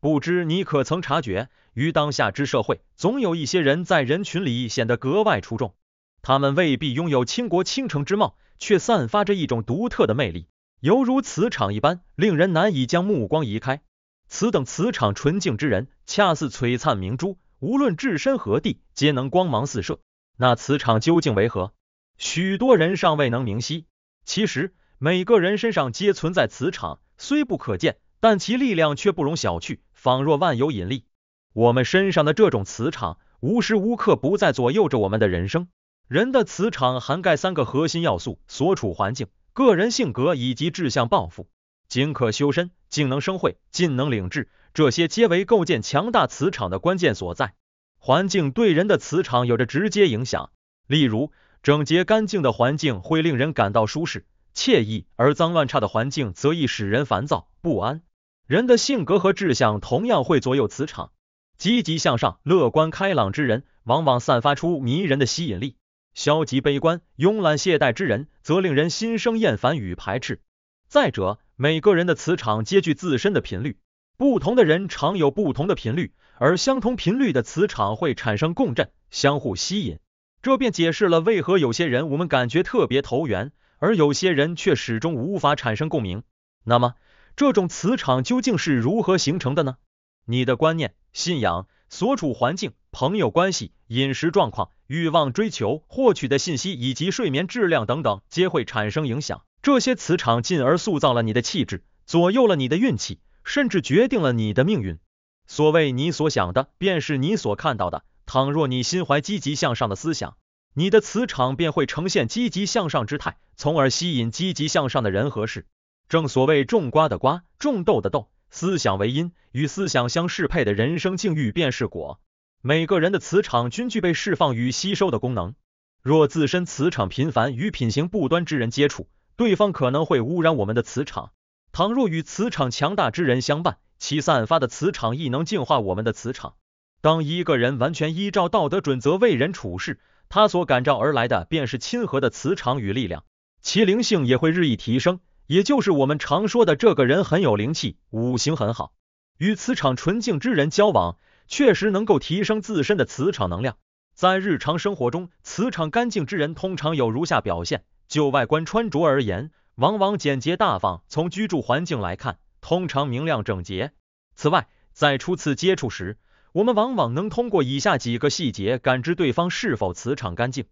不知你可曾察觉？于当下之社会，总有一些人在人群里显得格外出众。他们未必拥有倾国倾城之貌，却散发着一种独特的魅力，犹如磁场一般，令人难以将目光移开。此等磁场纯净之人，恰似璀璨明珠，无论置身何地，皆能光芒四射。那磁场究竟为何？许多人尚未能明晰。其实，每个人身上皆存在磁场，虽不可见。但其力量却不容小觑，仿若万有引力。我们身上的这种磁场，无时无刻不在左右着我们的人生。人的磁场涵盖三个核心要素：所处环境、个人性格以及志向抱负。仅可修身，静能生慧，静能领智，这些皆为构建强大磁场的关键所在。环境对人的磁场有着直接影响。例如，整洁干净的环境会令人感到舒适惬意，而脏乱差的环境则易使人烦躁不安。人的性格和志向同样会左右磁场。积极向上、乐观开朗之人，往往散发出迷人的吸引力；消极悲观、慵懒懈怠之人，则令人心生厌烦与排斥。再者，每个人的磁场皆具自身的频率，不同的人常有不同的频率，而相同频率的磁场会产生共振，相互吸引。这便解释了为何有些人我们感觉特别投缘，而有些人却始终无法产生共鸣。那么。这种磁场究竟是如何形成的呢？你的观念、信仰、所处环境、朋友关系、饮食状况、欲望追求、获取的信息以及睡眠质量等等，皆会产生影响。这些磁场进而塑造了你的气质，左右了你的运气，甚至决定了你的命运。所谓你所想的，便是你所看到的。倘若你心怀积极向上的思想，你的磁场便会呈现积极向上之态，从而吸引积极向上的人和事。正所谓种瓜的瓜，种豆的豆，思想为因，与思想相适配的人生境遇便是果。每个人的磁场均具备释放与吸收的功能。若自身磁场频繁与品行不端之人接触，对方可能会污染我们的磁场。倘若与磁场强大之人相伴，其散发的磁场亦能净化我们的磁场。当一个人完全依照道德准则为人处事，他所感召而来的便是亲和的磁场与力量，其灵性也会日益提升。也就是我们常说的，这个人很有灵气，五行很好，与磁场纯净之人交往，确实能够提升自身的磁场能量。在日常生活中，磁场干净之人通常有如下表现：就外观穿着而言，往往简洁大方；从居住环境来看，通常明亮整洁。此外，在初次接触时，我们往往能通过以下几个细节感知对方是否磁场干净。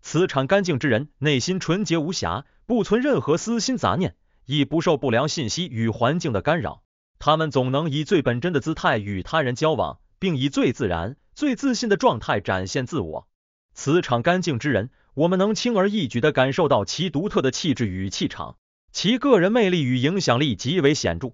磁场干净之人内心纯洁无瑕，不存任何私心杂念。亦不受不良信息与环境的干扰，他们总能以最本真的姿态与他人交往，并以最自然、最自信的状态展现自我。磁场干净之人，我们能轻而易举地感受到其独特的气质与气场，其个人魅力与影响力极为显著。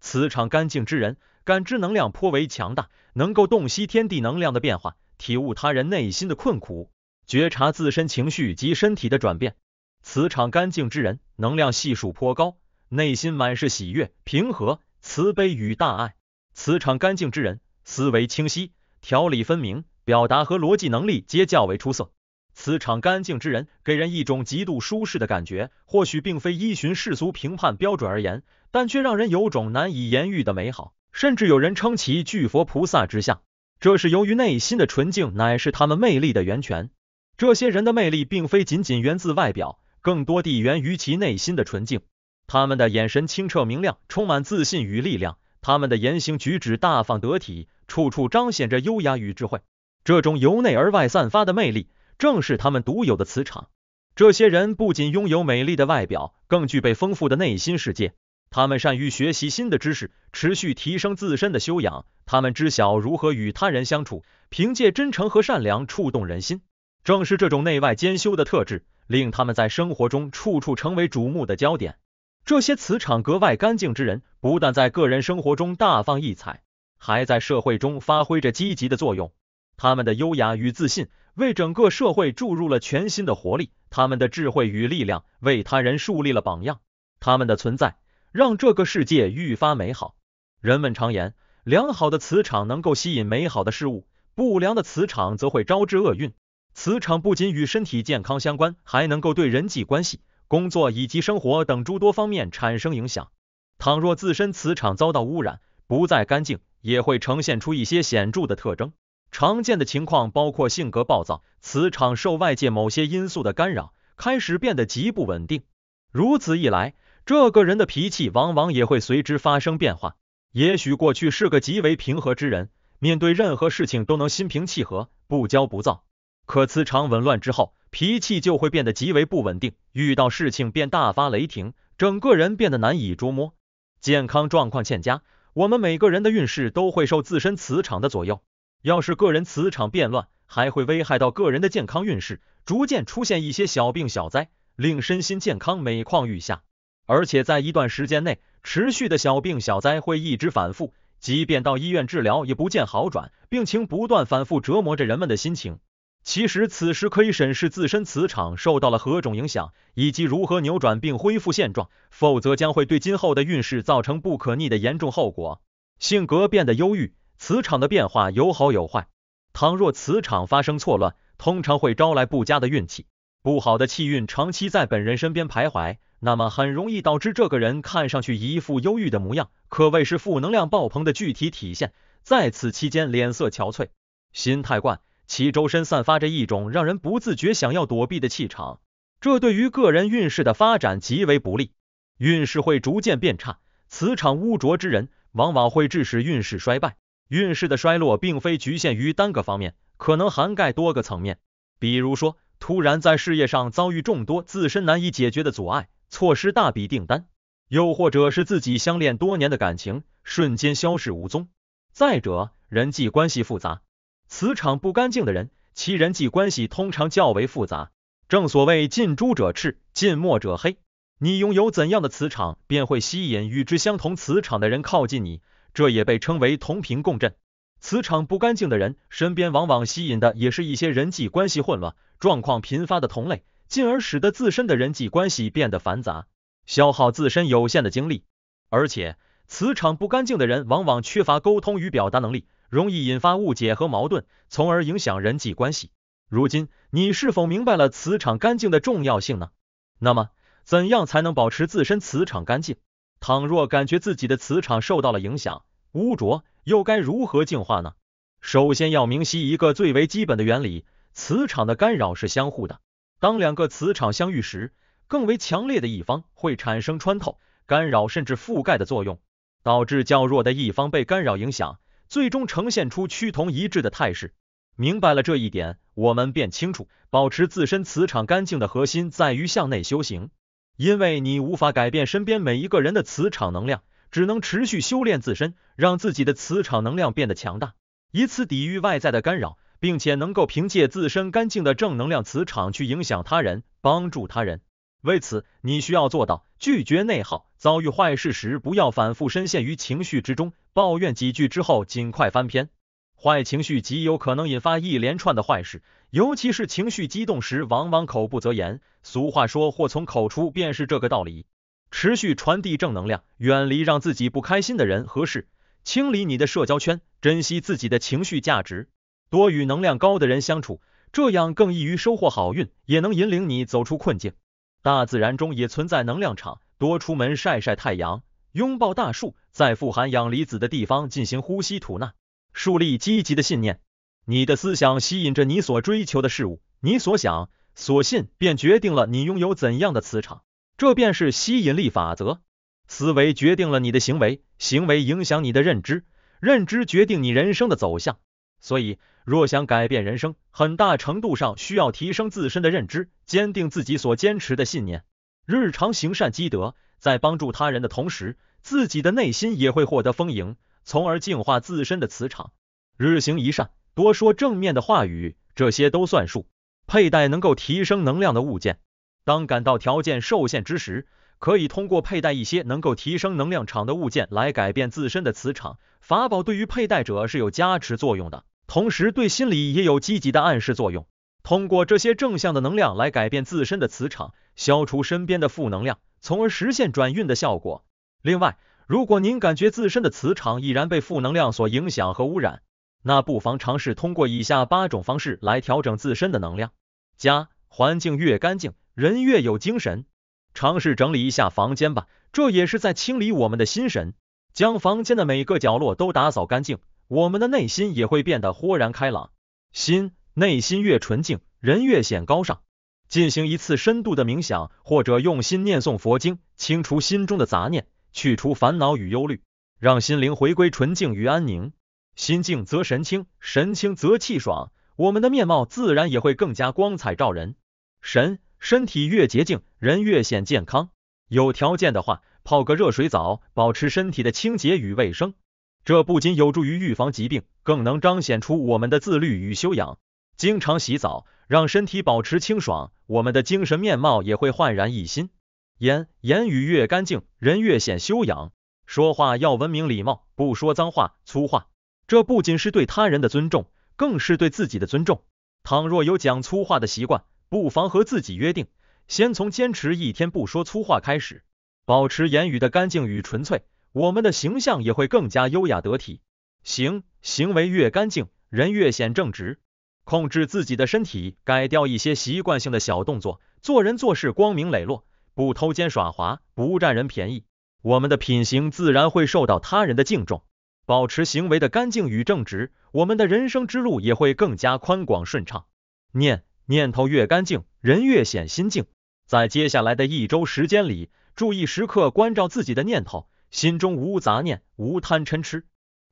磁场干净之人，感知能量颇为强大，能够洞悉天地能量的变化，体悟他人内心的困苦，觉察自身情绪及身体的转变。磁场干净之人，能量系数颇高，内心满是喜悦、平和、慈悲与大爱。磁场干净之人，思维清晰，条理分明，表达和逻辑能力皆较为出色。磁场干净之人，给人一种极度舒适的感觉。或许并非依循世俗评判标准而言，但却让人有种难以言喻的美好，甚至有人称其巨佛菩萨之相。这是由于内心的纯净，乃是他们魅力的源泉。这些人的魅力，并非仅仅源自外表。更多地源于其内心的纯净，他们的眼神清澈明亮，充满自信与力量；他们的言行举止大方得体，处处彰显着优雅与智慧。这种由内而外散发的魅力，正是他们独有的磁场。这些人不仅拥有美丽的外表，更具备丰富的内心世界。他们善于学习新的知识，持续提升自身的修养。他们知晓如何与他人相处，凭借真诚和善良触动人心。正是这种内外兼修的特质。令他们在生活中处处成为瞩目的焦点。这些磁场格外干净之人，不但在个人生活中大放异彩，还在社会中发挥着积极的作用。他们的优雅与自信，为整个社会注入了全新的活力；他们的智慧与力量，为他人树立了榜样。他们的存在，让这个世界愈发美好。人们常言，良好的磁场能够吸引美好的事物，不良的磁场则会招致厄运。磁场不仅与身体健康相关，还能够对人际关系、工作以及生活等诸多方面产生影响。倘若自身磁场遭到污染，不再干净，也会呈现出一些显著的特征。常见的情况包括性格暴躁，磁场受外界某些因素的干扰，开始变得极不稳定。如此一来，这个人的脾气往往也会随之发生变化。也许过去是个极为平和之人，面对任何事情都能心平气和，不骄不躁。可磁场紊乱之后，脾气就会变得极为不稳定，遇到事情便大发雷霆，整个人变得难以捉摸，健康状况欠佳。我们每个人的运势都会受自身磁场的左右，要是个人磁场变乱，还会危害到个人的健康运势，逐渐出现一些小病小灾，令身心健康每况愈下。而且在一段时间内，持续的小病小灾会一直反复，即便到医院治疗也不见好转，病情不断反复折磨着人们的心情。其实此时可以审视自身磁场受到了何种影响，以及如何扭转并恢复现状，否则将会对今后的运势造成不可逆的严重后果。性格变得忧郁，磁场的变化有好有坏。倘若磁场发生错乱，通常会招来不佳的运气，不好的气运长期在本人身边徘徊，那么很容易导致这个人看上去一副忧郁的模样，可谓是负能量爆棚的具体体现。在此期间，脸色憔悴，心态怪。其周身散发着一种让人不自觉想要躲避的气场，这对于个人运势的发展极为不利，运势会逐渐变差。磁场污浊之人，往往会致使运势衰败。运势的衰落并非局限于单个方面，可能涵盖多个层面。比如说，突然在事业上遭遇众多自身难以解决的阻碍，错失大笔订单；又或者是自己相恋多年的感情瞬间消失无踪。再者，人际关系复杂。磁场不干净的人，其人际关系通常较为复杂。正所谓近朱者赤，近墨者黑。你拥有怎样的磁场，便会吸引与之相同磁场的人靠近你。这也被称为同频共振。磁场不干净的人，身边往往吸引的也是一些人际关系混乱、状况频发的同类，进而使得自身的人际关系变得繁杂，消耗自身有限的精力。而且，磁场不干净的人，往往缺乏沟通与表达能力。容易引发误解和矛盾，从而影响人际关系。如今，你是否明白了磁场干净的重要性呢？那么，怎样才能保持自身磁场干净？倘若感觉自己的磁场受到了影响、污浊，又该如何净化呢？首先要明晰一个最为基本的原理：磁场的干扰是相互的。当两个磁场相遇时，更为强烈的一方会产生穿透、干扰甚至覆盖的作用，导致较弱的一方被干扰影响。最终呈现出趋同一致的态势。明白了这一点，我们便清楚，保持自身磁场干净的核心在于向内修行。因为你无法改变身边每一个人的磁场能量，只能持续修炼自身，让自己的磁场能量变得强大，以此抵御外在的干扰，并且能够凭借自身干净的正能量磁场去影响他人，帮助他人。为此，你需要做到拒绝内耗，遭遇坏事时不要反复深陷于情绪之中，抱怨几句之后尽快翻篇。坏情绪极有可能引发一连串的坏事，尤其是情绪激动时，往往口不择言。俗话说“祸从口出”，便是这个道理。持续传递正能量，远离让自己不开心的人和事，清理你的社交圈，珍惜自己的情绪价值，多与能量高的人相处，这样更易于收获好运，也能引领你走出困境。大自然中也存在能量场。多出门晒晒太阳，拥抱大树，在富含氧离子的地方进行呼吸吐纳，树立积极的信念。你的思想吸引着你所追求的事物，你所想、所信便决定了你拥有怎样的磁场，这便是吸引力法则。思维决定了你的行为，行为影响你的认知，认知决定你人生的走向。所以，若想改变人生，很大程度上需要提升自身的认知，坚定自己所坚持的信念。日常行善积德，在帮助他人的同时，自己的内心也会获得丰盈，从而净化自身的磁场。日行一善，多说正面的话语，这些都算数。佩戴能够提升能量的物件，当感到条件受限之时，可以通过佩戴一些能够提升能量场的物件来改变自身的磁场。法宝对于佩戴者是有加持作用的。同时对心理也有积极的暗示作用，通过这些正向的能量来改变自身的磁场，消除身边的负能量，从而实现转运的效果。另外，如果您感觉自身的磁场已然被负能量所影响和污染，那不妨尝试通过以下八种方式来调整自身的能量。家环境越干净，人越有精神，尝试整理一下房间吧，这也是在清理我们的心神，将房间的每个角落都打扫干净。我们的内心也会变得豁然开朗，心内心越纯净，人越显高尚。进行一次深度的冥想，或者用心念诵佛经，清除心中的杂念，去除烦恼与忧虑，让心灵回归纯净与安宁。心静则神清，神清则气爽，我们的面貌自然也会更加光彩照人。神身体越洁净，人越显健康。有条件的话，泡个热水澡，保持身体的清洁与卫生。这不仅有助于预防疾病，更能彰显出我们的自律与修养。经常洗澡，让身体保持清爽，我们的精神面貌也会焕然一新。言，言语越干净，人越显修养。说话要文明礼貌，不说脏话、粗话。这不仅是对他人的尊重，更是对自己的尊重。倘若有讲粗话的习惯，不妨和自己约定，先从坚持一天不说粗话开始，保持言语的干净与纯粹。我们的形象也会更加优雅得体，行行为越干净，人越显正直。控制自己的身体，改掉一些习惯性的小动作，做人做事光明磊落，不偷奸耍滑，不占人便宜。我们的品行自然会受到他人的敬重。保持行为的干净与正直，我们的人生之路也会更加宽广顺畅。念念头越干净，人越显心静。在接下来的一周时间里，注意时刻关照自己的念头。心中无杂念，无贪嗔痴，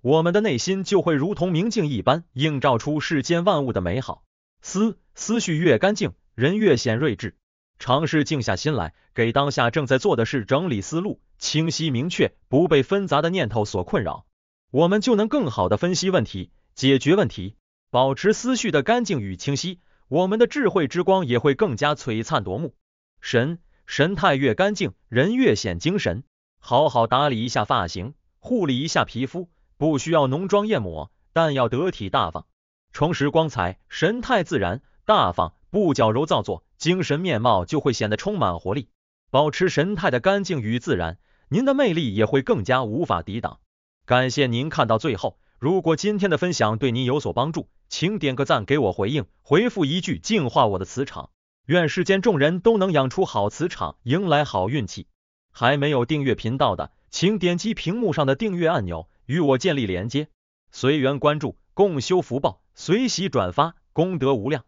我们的内心就会如同明镜一般，映照出世间万物的美好。思，思绪越干净，人越显睿智。尝试静下心来，给当下正在做的事整理思路，清晰明确，不被纷杂的念头所困扰，我们就能更好的分析问题，解决问题。保持思绪的干净与清晰，我们的智慧之光也会更加璀璨夺目。神，神态越干净，人越显精神。好好打理一下发型，护理一下皮肤，不需要浓妆艳抹，但要得体大方，重拾光彩，神态自然、大方，不矫揉造作，精神面貌就会显得充满活力。保持神态的干净与自然，您的魅力也会更加无法抵挡。感谢您看到最后，如果今天的分享对您有所帮助，请点个赞给我回应，回复一句净化我的磁场，愿世间众人都能养出好磁场，迎来好运气。还没有订阅频道的，请点击屏幕上的订阅按钮，与我建立连接。随缘关注，共修福报；随喜转发，功德无量。